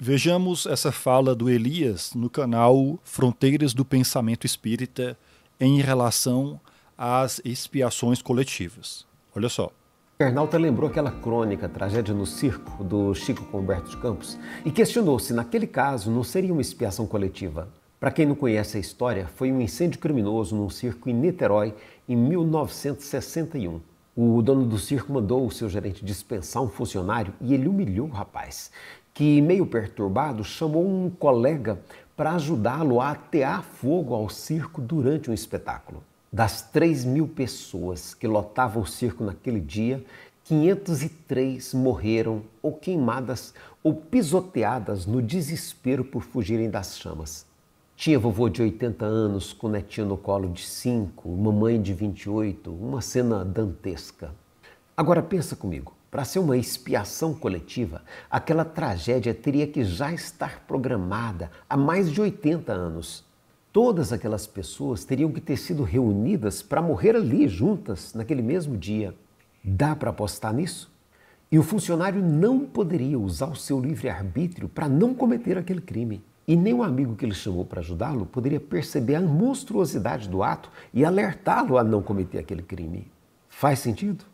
Vejamos essa fala do Elias no canal Fronteiras do Pensamento Espírita em relação às expiações coletivas. Olha só. Pernalta lembrou aquela crônica Tragédia no Circo, do Chico Comberto de Campos, e questionou se naquele caso não seria uma expiação coletiva. Para quem não conhece a história, foi um incêndio criminoso num circo em Niterói em 1961. O dono do circo mandou o seu gerente dispensar um funcionário e ele humilhou o rapaz que, meio perturbado, chamou um colega para ajudá-lo a atear fogo ao circo durante um espetáculo. Das 3 mil pessoas que lotavam o circo naquele dia, 503 morreram ou queimadas ou pisoteadas no desespero por fugirem das chamas. Tinha vovô de 80 anos com netinho no colo de 5, mamãe de 28, uma cena dantesca. Agora pensa comigo. Para ser uma expiação coletiva, aquela tragédia teria que já estar programada há mais de 80 anos. Todas aquelas pessoas teriam que ter sido reunidas para morrer ali juntas naquele mesmo dia. Dá para apostar nisso? E o funcionário não poderia usar o seu livre-arbítrio para não cometer aquele crime. E nem o amigo que ele chamou para ajudá-lo poderia perceber a monstruosidade do ato e alertá-lo a não cometer aquele crime. Faz sentido?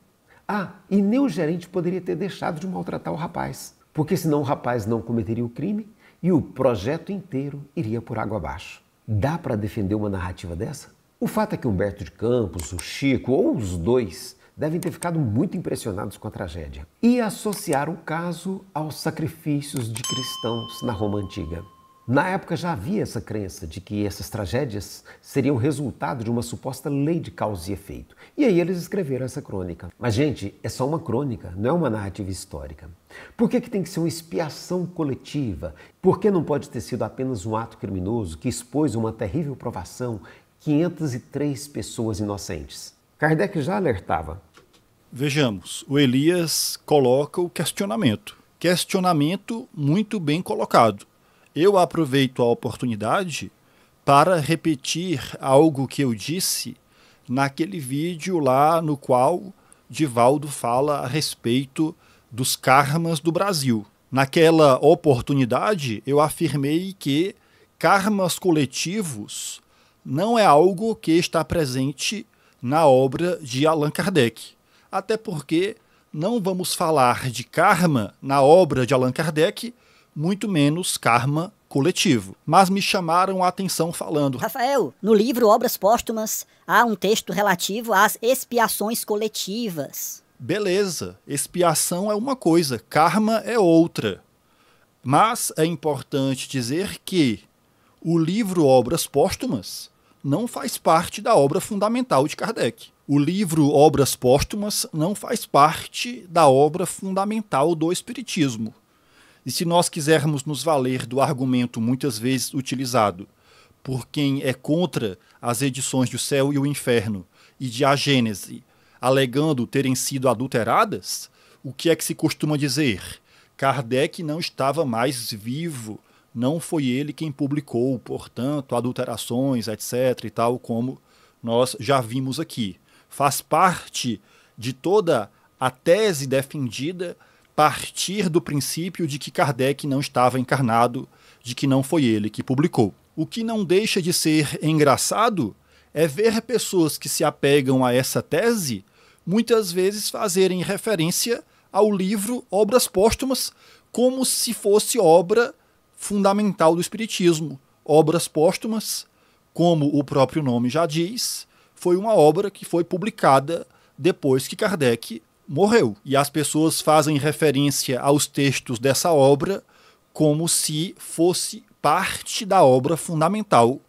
Ah, e nem o gerente poderia ter deixado de maltratar o rapaz, porque senão o rapaz não cometeria o crime e o projeto inteiro iria por água abaixo. Dá para defender uma narrativa dessa? O fato é que Humberto de Campos, o Chico ou os dois devem ter ficado muito impressionados com a tragédia e associar o caso aos sacrifícios de cristãos na Roma antiga. Na época já havia essa crença de que essas tragédias seriam resultado de uma suposta lei de causa e efeito. E aí eles escreveram essa crônica. Mas, gente, é só uma crônica, não é uma narrativa histórica. Por que, que tem que ser uma expiação coletiva? Por que não pode ter sido apenas um ato criminoso que expôs uma terrível provação 503 pessoas inocentes? Kardec já alertava. Vejamos, o Elias coloca o questionamento. Questionamento muito bem colocado eu aproveito a oportunidade para repetir algo que eu disse naquele vídeo lá no qual Divaldo fala a respeito dos karmas do Brasil. Naquela oportunidade, eu afirmei que karmas coletivos não é algo que está presente na obra de Allan Kardec. Até porque não vamos falar de karma na obra de Allan Kardec muito menos karma coletivo. Mas me chamaram a atenção falando: Rafael, no livro Obras Póstumas há um texto relativo às expiações coletivas. Beleza, expiação é uma coisa, karma é outra. Mas é importante dizer que o livro Obras Póstumas não faz parte da obra fundamental de Kardec. O livro Obras Póstumas não faz parte da obra fundamental do Espiritismo e se nós quisermos nos valer do argumento muitas vezes utilizado por quem é contra as edições do Céu e o Inferno e de A Gênese, alegando terem sido adulteradas, o que é que se costuma dizer? Kardec não estava mais vivo, não foi ele quem publicou, portanto, adulterações, etc. e tal, como nós já vimos aqui. Faz parte de toda a tese defendida partir do princípio de que Kardec não estava encarnado, de que não foi ele que publicou. O que não deixa de ser engraçado é ver pessoas que se apegam a essa tese muitas vezes fazerem referência ao livro Obras Póstumas como se fosse obra fundamental do Espiritismo. Obras Póstumas, como o próprio nome já diz, foi uma obra que foi publicada depois que Kardec morreu. E as pessoas fazem referência aos textos dessa obra como se fosse parte da obra fundamental,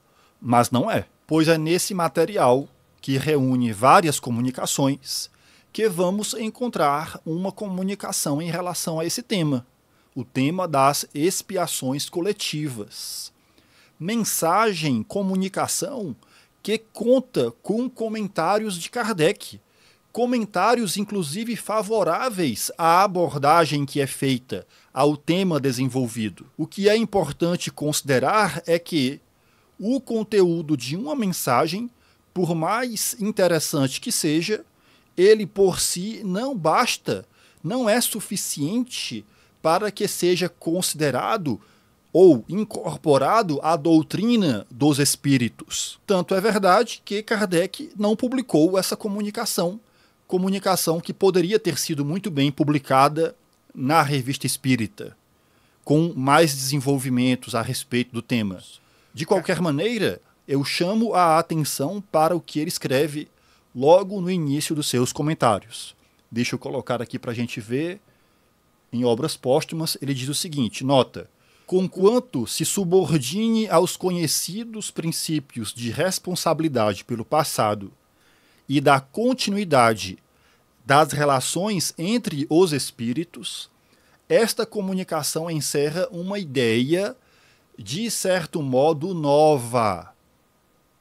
mas não é. Pois é nesse material, que reúne várias comunicações, que vamos encontrar uma comunicação em relação a esse tema, o tema das expiações coletivas. Mensagem, comunicação que conta com comentários de Kardec, comentários, inclusive favoráveis à abordagem que é feita ao tema desenvolvido. O que é importante considerar é que o conteúdo de uma mensagem, por mais interessante que seja, ele por si não basta, não é suficiente para que seja considerado ou incorporado à doutrina dos espíritos. Tanto é verdade que Kardec não publicou essa comunicação comunicação que poderia ter sido muito bem publicada na revista espírita, com mais desenvolvimentos a respeito do tema. De qualquer maneira, eu chamo a atenção para o que ele escreve logo no início dos seus comentários. Deixa eu colocar aqui para a gente ver. Em Obras Póstumas, ele diz o seguinte: nota. Conquanto se subordine aos conhecidos princípios de responsabilidade pelo passado e da continuidade das relações entre os espíritos, esta comunicação encerra uma ideia de certo modo nova.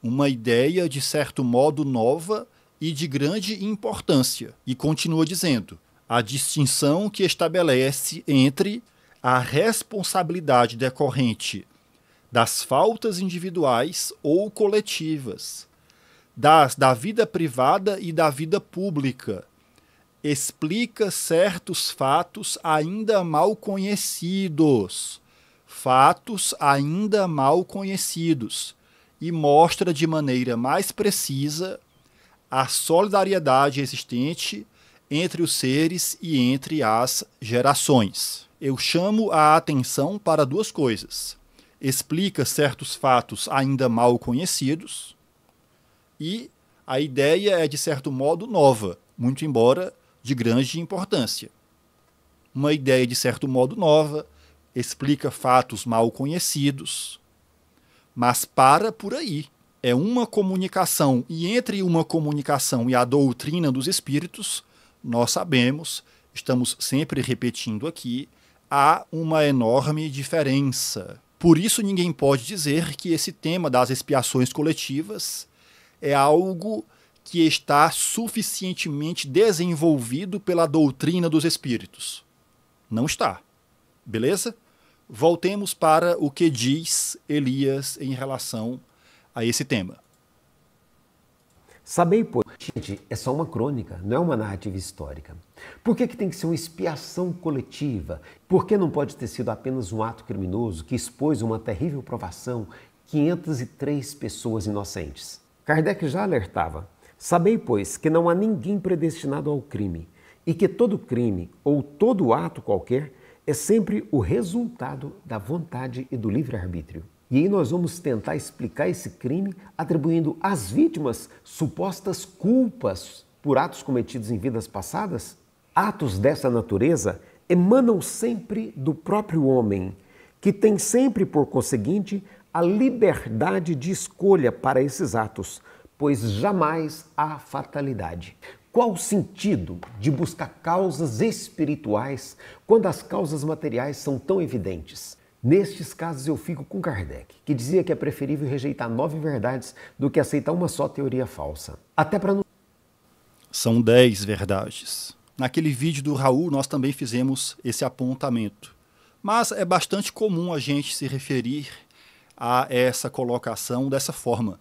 Uma ideia de certo modo nova e de grande importância. E continua dizendo: a distinção que estabelece entre a responsabilidade decorrente das faltas individuais ou coletivas das, da vida privada e da vida pública. Explica certos fatos ainda mal conhecidos. Fatos ainda mal conhecidos. E mostra de maneira mais precisa a solidariedade existente entre os seres e entre as gerações. Eu chamo a atenção para duas coisas. Explica certos fatos ainda mal conhecidos e a ideia é, de certo modo, nova, muito embora de grande importância. Uma ideia, de certo modo, nova, explica fatos mal conhecidos, mas para por aí. É uma comunicação, e entre uma comunicação e a doutrina dos espíritos, nós sabemos, estamos sempre repetindo aqui, há uma enorme diferença. Por isso, ninguém pode dizer que esse tema das expiações coletivas é algo que está suficientemente desenvolvido pela doutrina dos espíritos. Não está. Beleza? Voltemos para o que diz Elias em relação a esse tema. Sabei, pois, gente, é só uma crônica, não é uma narrativa histórica. Por que, que tem que ser uma expiação coletiva? Por que não pode ter sido apenas um ato criminoso que expôs uma terrível provação 503 pessoas inocentes? Kardec já alertava: Sabei, pois, que não há ninguém predestinado ao crime, e que todo crime ou todo ato qualquer é sempre o resultado da vontade e do livre-arbítrio. E aí nós vamos tentar explicar esse crime atribuindo às vítimas supostas culpas por atos cometidos em vidas passadas? Atos dessa natureza emanam sempre do próprio homem, que tem sempre, por conseguinte, a liberdade de escolha para esses atos, pois jamais há fatalidade. Qual o sentido de buscar causas espirituais quando as causas materiais são tão evidentes? Nestes casos eu fico com Kardec, que dizia que é preferível rejeitar nove verdades do que aceitar uma só teoria falsa. Até para não. São dez verdades. Naquele vídeo do Raul, nós também fizemos esse apontamento. Mas é bastante comum a gente se referir a essa colocação dessa forma.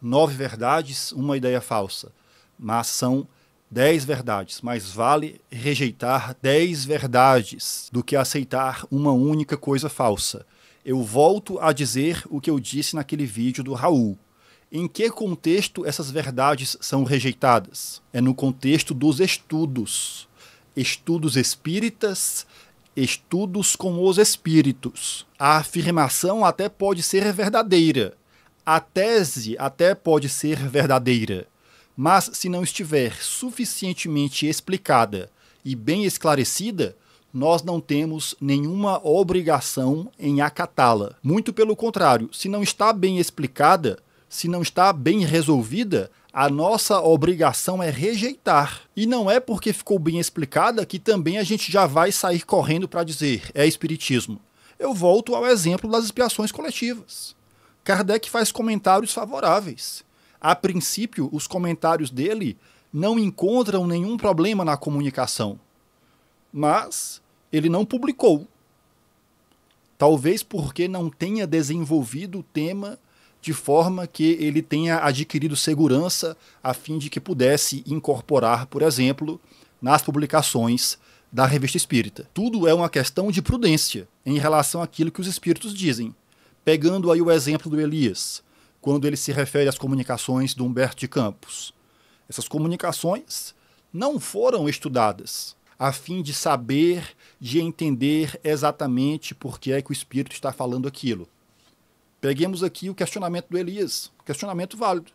Nove verdades, uma ideia falsa. Mas são dez verdades. Mais vale rejeitar dez verdades do que aceitar uma única coisa falsa. Eu volto a dizer o que eu disse naquele vídeo do Raul. Em que contexto essas verdades são rejeitadas? É no contexto dos estudos. Estudos espíritas estudos com os espíritos. A afirmação até pode ser verdadeira. A tese até pode ser verdadeira. Mas se não estiver suficientemente explicada e bem esclarecida, nós não temos nenhuma obrigação em acatá-la. Muito pelo contrário, se não está bem explicada, se não está bem resolvida, a nossa obrigação é rejeitar. E não é porque ficou bem explicada que também a gente já vai sair correndo para dizer é espiritismo. Eu volto ao exemplo das expiações coletivas. Kardec faz comentários favoráveis. A princípio, os comentários dele não encontram nenhum problema na comunicação. Mas ele não publicou. Talvez porque não tenha desenvolvido o tema de forma que ele tenha adquirido segurança a fim de que pudesse incorporar, por exemplo, nas publicações da revista espírita. Tudo é uma questão de prudência em relação àquilo que os espíritos dizem. Pegando aí o exemplo do Elias, quando ele se refere às comunicações do Humberto de Campos. Essas comunicações não foram estudadas a fim de saber, de entender exatamente por que é que o espírito está falando aquilo. Peguemos aqui o questionamento do Elias, questionamento válido.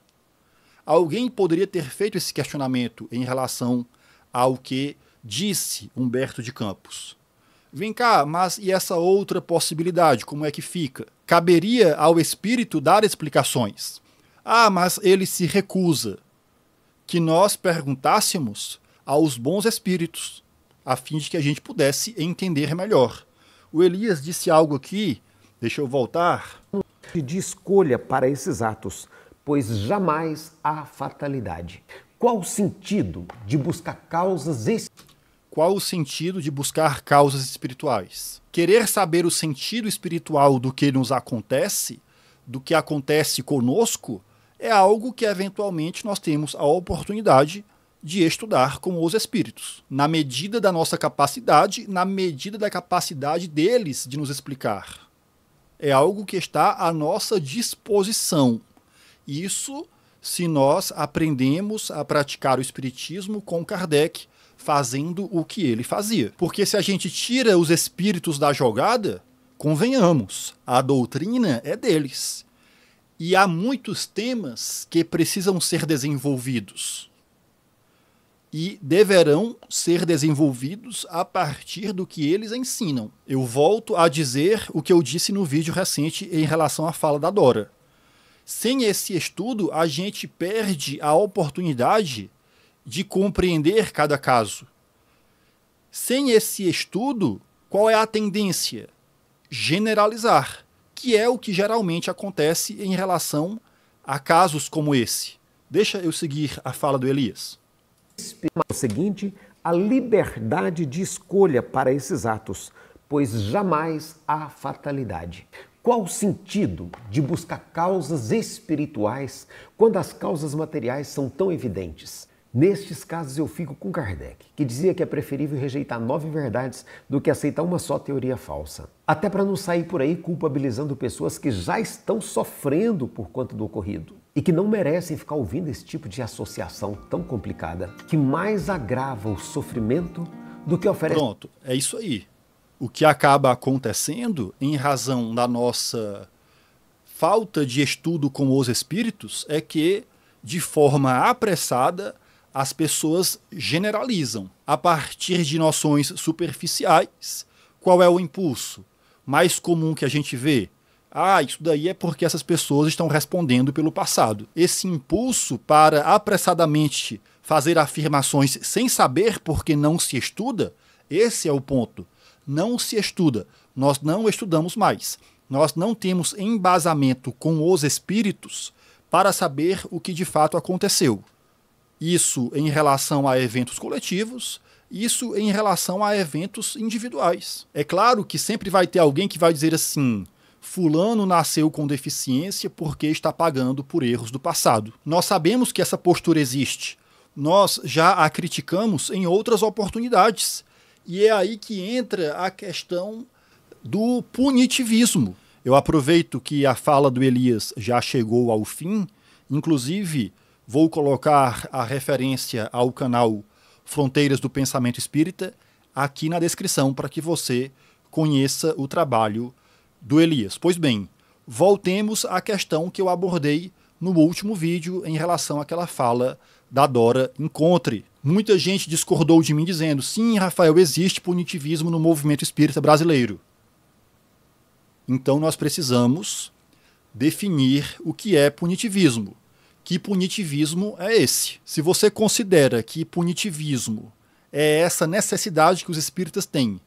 Alguém poderia ter feito esse questionamento em relação ao que disse Humberto de Campos. Vem cá, mas e essa outra possibilidade, como é que fica? Caberia ao espírito dar explicações. Ah, mas ele se recusa que nós perguntássemos aos bons espíritos, a fim de que a gente pudesse entender melhor. O Elias disse algo aqui, deixa eu voltar de escolha para esses atos, pois jamais há fatalidade. Qual o sentido de buscar causas espirituais? Qual o sentido de buscar causas espirituais? Querer saber o sentido espiritual do que nos acontece, do que acontece conosco, é algo que eventualmente nós temos a oportunidade de estudar com os espíritos, na medida da nossa capacidade, na medida da capacidade deles de nos explicar. É algo que está à nossa disposição. Isso se nós aprendemos a praticar o espiritismo com Kardec, fazendo o que ele fazia. Porque se a gente tira os espíritos da jogada, convenhamos, a doutrina é deles. E há muitos temas que precisam ser desenvolvidos e deverão ser desenvolvidos a partir do que eles ensinam. Eu volto a dizer o que eu disse no vídeo recente em relação à fala da Dora. Sem esse estudo, a gente perde a oportunidade de compreender cada caso. Sem esse estudo, qual é a tendência? Generalizar, que é o que geralmente acontece em relação a casos como esse. Deixa eu seguir a fala do Elias o seguinte, a liberdade de escolha para esses atos, pois jamais há fatalidade. Qual o sentido de buscar causas espirituais quando as causas materiais são tão evidentes? Nestes casos, eu fico com Kardec, que dizia que é preferível rejeitar nove verdades do que aceitar uma só teoria falsa. Até para não sair por aí culpabilizando pessoas que já estão sofrendo por conta do ocorrido e que não merecem ficar ouvindo esse tipo de associação tão complicada que mais agrava o sofrimento do que oferece. Pronto, é isso aí. O que acaba acontecendo em razão da nossa falta de estudo com os espíritos é que, de forma apressada, as pessoas generalizam a partir de noções superficiais. Qual é o impulso mais comum que a gente vê? ah, isso daí é porque essas pessoas estão respondendo pelo passado. Esse impulso para apressadamente fazer afirmações sem saber porque não se estuda, esse é o ponto. Não se estuda. Nós não estudamos mais. Nós não temos embasamento com os espíritos para saber o que de fato aconteceu. Isso em relação a eventos coletivos, isso em relação a eventos individuais. É claro que sempre vai ter alguém que vai dizer assim: Fulano nasceu com deficiência porque está pagando por erros do passado. Nós sabemos que essa postura existe. Nós já a criticamos em outras oportunidades. E é aí que entra a questão do punitivismo. Eu aproveito que a fala do Elias já chegou ao fim, inclusive vou colocar a referência ao canal Fronteiras do Pensamento Espírita aqui na descrição para que você conheça o trabalho do Elias. Pois bem, voltemos à questão que eu abordei no último vídeo em relação àquela fala da Dora Encontre. Muita gente discordou de mim dizendo: sim, Rafael, existe punitivismo no movimento espírita brasileiro. Então nós precisamos definir o que é punitivismo. Que punitivismo é esse? Se você considera que punitivismo é essa necessidade que os espíritas têm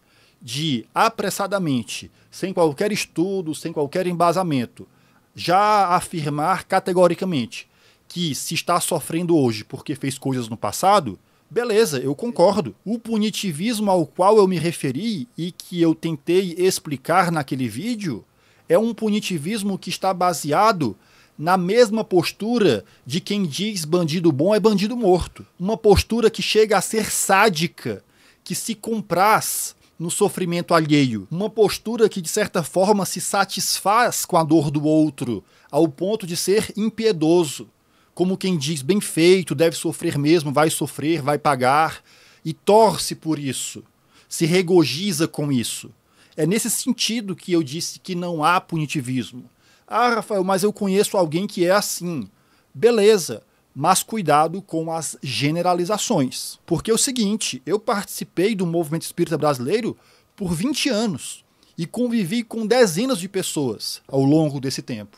de apressadamente, sem qualquer estudo, sem qualquer embasamento, já afirmar categoricamente que se está sofrendo hoje porque fez coisas no passado, beleza, eu concordo. O punitivismo ao qual eu me referi e que eu tentei explicar naquele vídeo é um punitivismo que está baseado na mesma postura de quem diz bandido bom é bandido morto. Uma postura que chega a ser sádica, que se compraz no sofrimento alheio. Uma postura que, de certa forma, se satisfaz com a dor do outro, ao ponto de ser impiedoso. Como quem diz, bem feito, deve sofrer mesmo, vai sofrer, vai pagar, e torce por isso, se regozija com isso. É nesse sentido que eu disse que não há punitivismo. Ah, Rafael, mas eu conheço alguém que é assim. Beleza, mas cuidado com as generalizações. Porque é o seguinte, eu participei do movimento espírita brasileiro por 20 anos e convivi com dezenas de pessoas ao longo desse tempo.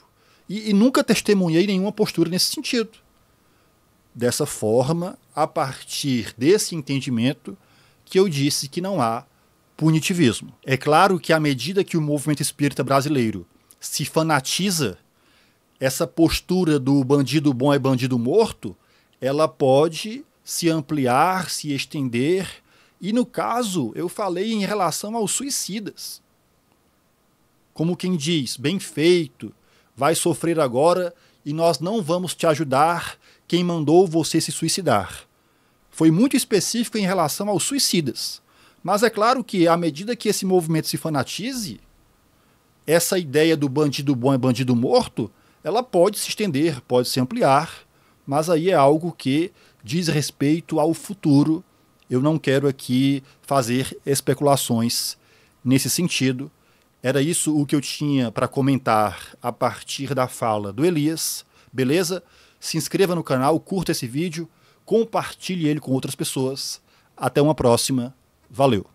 E, e nunca testemunhei nenhuma postura nesse sentido. Dessa forma, a partir desse entendimento, que eu disse que não há punitivismo. É claro que à medida que o movimento espírita brasileiro se fanatiza essa postura do bandido bom é bandido morto, ela pode se ampliar, se estender. E no caso, eu falei em relação aos suicidas. Como quem diz, bem feito, vai sofrer agora e nós não vamos te ajudar quem mandou você se suicidar. Foi muito específico em relação aos suicidas. Mas é claro que, à medida que esse movimento se fanatize, essa ideia do bandido bom é bandido morto ela pode se estender, pode se ampliar, mas aí é algo que diz respeito ao futuro. Eu não quero aqui fazer especulações nesse sentido. Era isso o que eu tinha para comentar a partir da fala do Elias. Beleza? Se inscreva no canal, curta esse vídeo, compartilhe ele com outras pessoas. Até uma próxima. Valeu!